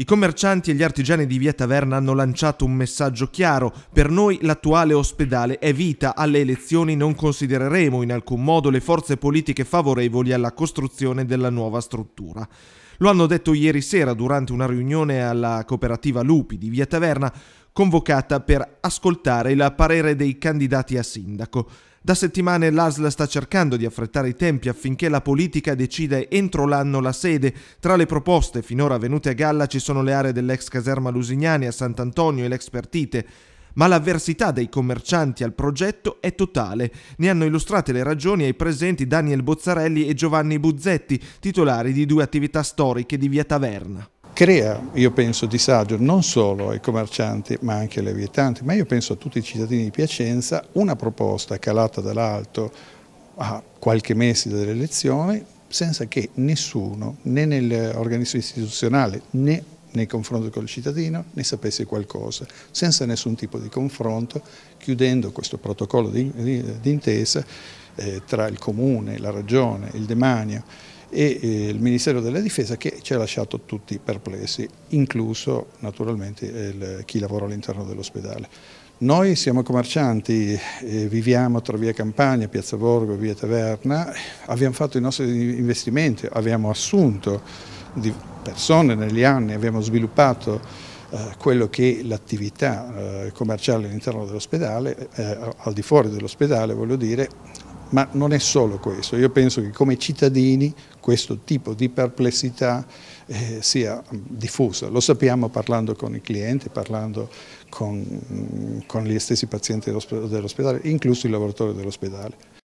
I commercianti e gli artigiani di Via Taverna hanno lanciato un messaggio chiaro. Per noi l'attuale ospedale è vita. Alle elezioni non considereremo in alcun modo le forze politiche favorevoli alla costruzione della nuova struttura. Lo hanno detto ieri sera durante una riunione alla cooperativa Lupi di Via Taverna convocata per ascoltare il parere dei candidati a sindaco. Da settimane l'ASL sta cercando di affrettare i tempi affinché la politica decida entro l'anno la sede. Tra le proposte finora venute a galla ci sono le aree dell'ex caserma Lusignani a Sant'Antonio e l'ex Pertite. Ma l'avversità dei commercianti al progetto è totale. Ne hanno illustrate le ragioni ai presenti Daniel Bozzarelli e Giovanni Buzzetti, titolari di due attività storiche di Via Taverna crea, io penso, disagio non solo ai commercianti ma anche alle vietanti, ma io penso a tutti i cittadini di Piacenza, una proposta calata dall'alto a qualche mese dalle elezioni senza che nessuno, né nell'organismo istituzionale né nei confronti con il cittadino, ne sapesse qualcosa, senza nessun tipo di confronto, chiudendo questo protocollo d'intesa eh, tra il comune, la regione, il demanio e eh, il Ministero della Difesa che ci ha lasciato tutti perplessi, incluso naturalmente il, chi lavora all'interno dell'ospedale. Noi siamo commercianti, eh, viviamo tra via Campania, Piazza Borgo, via Taverna, abbiamo fatto i nostri investimenti, abbiamo assunto persone negli anni, abbiamo sviluppato eh, quello che l'attività eh, commerciale all'interno dell'ospedale, eh, al di fuori dell'ospedale voglio dire, ma non è solo questo, io penso che come cittadini questo tipo di perplessità eh, sia mm, diffusa. Lo sappiamo parlando con i clienti, parlando con, mm, con gli stessi pazienti dell'ospedale, incluso i lavoratori dell'ospedale.